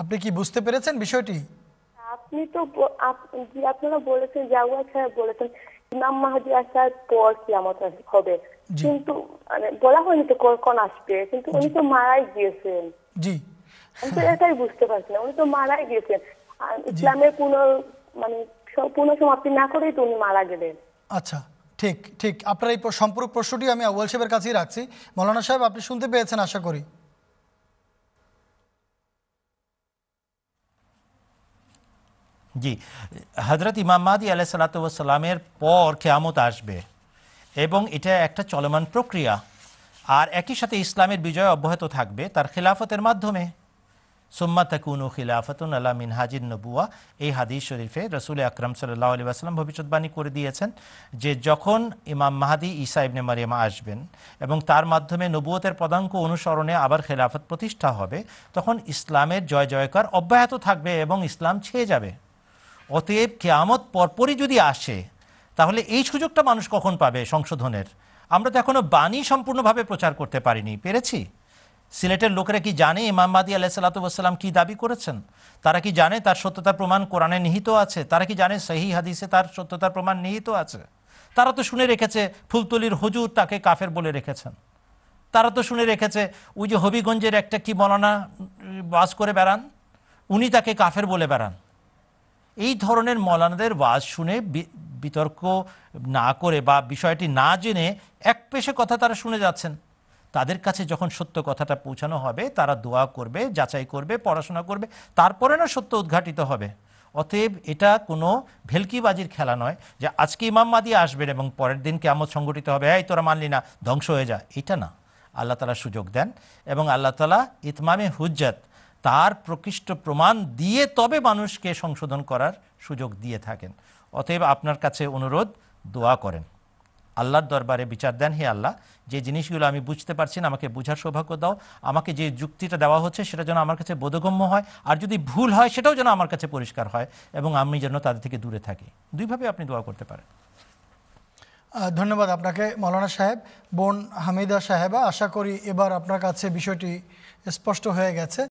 আপনি কি বুঝতে পেরেছেন বিষয়টি আপনি তো আপনারা বলেছেন জাউয়া সাহেব বলেছেন ইমাম মাহাদি আসার পর কি আমার হবে কিন্তু মানে বলা হয়নি তো কখন আসবে কিন্তু উনি তো মারাই গিয়েছেন জি আমি তো এটাই বুঝতে পারছি না উনি তো মারাই গিয়েছেন ইসলামের কোন মানে সম্পূর্ণ সমাপ্তি না করেই তো উনি মারা গেলেন আচ্ছা ঠিক ঠিক আপনার এই সম্পূর্ণ প্রশ্নটি আমি আউয়াল সাহেবের কাছেই রাখছি মৌলানা সাহেব আপনি শুনতে পেয়েছেন আশা করি জি হজরত ইমাম মাদি আলাহ সালাতামের পর কেয়ামত আসবে এবং এটা একটা চলমান প্রক্রিয়া আর একই সাথে ইসলামের বিজয় অব্যাহত থাকবে তার খেলাফতের মাধ্যমে সুম্মা তাকুনু খিলাফতুন আলা মিন হাজির নবুয়া এই হাদিস শরীফে রসুল আকরম সাল্লা আলী আসলাম ভবিষ্যৎবাণী করে দিয়েছেন যে যখন ইমাম মাহাদি ইসা ইবনে মারিয়ামা আসবেন এবং তার মাধ্যমে নবুয়তের পদাঙ্ক অনুসরণে আবার খেলাফত প্রতিষ্ঠা হবে তখন ইসলামের জয় জয়কার অব্যাহত থাকবে এবং ইসলাম ছেয়ে যাবে অতএব কেয়ামত পরপরই যদি আসে তাহলে এই সুযোগটা মানুষ কখন পাবে সংশোধনের আমরা তো এখনও বাণী সম্পূর্ণভাবে প্রচার করতে পারিনি পেরেছি সিলেটের লোকেরা কি জানে ইমাম মাদি আলাহিসাল্লাতুসাল্লাম কি দাবি করেছেন তারা কি জানে তার সত্যতার প্রমাণ কোরআনে নিহিত আছে তারা কি জানে সেই হাদিসে তার সত্যতার প্রমাণ নিহিত আছে তারা তো শুনে রেখেছে ফুলতলির হুজুর তাকে কাফের বলে রেখেছেন তারা তো শুনে রেখেছে ওই যে হবিগঞ্জের একটা কি মলানা বাস করে বেড়ান উনি তাকে কাফের বলে বেড়ান এই ধরনের মৌলানাদের ওয়াজ শুনে বিতর্ক না করে বা বিষয়টি না জেনে এক পেশে কথা তারা শুনে যাচ্ছেন তাদের কাছে যখন সত্য কথাটা পৌঁছানো হবে তারা দোয়া করবে যাচাই করবে পড়াশোনা করবে তারপরে না সত্য উদ্ঘাটিত হবে অতএব এটা কোনো ভেলকিবাজির খেলা নয় যে আজকে ইমাম মাদি আসবেন এবং পরের দিন কেমন সংগঠিত হবে এই তোরা মানলি না ধ্বংস হয়ে যা এটা না আল্লাহ তালা সুযোগ দেন এবং আল্লাহ তালা ইতমামে হুজ্জাত তার প্রকৃষ্ট প্রমাণ দিয়ে তবে মানুষকে সংশোধন করার সুযোগ দিয়ে থাকেন অতএব আপনার কাছে অনুরোধ দোয়া করেন আল্লাহর দরবারে বিচার দেন হে আল্লাহ যে জিনিসগুলো আমি বুঝতে পারছি না আমাকে বুঝার সৌভাগ্য দাও আমাকে যে যুক্তিটা দেওয়া হচ্ছে সেটা যেন আমার কাছে বোধগম্য হয় আর যদি ভুল হয় সেটাও যেন আমার কাছে পরিষ্কার হয় এবং আমি যেন তাদের থেকে দূরে থাকি দুইভাবে আপনি দোয়া করতে পারেন ধন্যবাদ আপনাকে মৌলানা সাহেব বোন হামিদা সাহেবা আশা করি এবার আপনার কাছে বিষয়টি স্পষ্ট হয়ে গেছে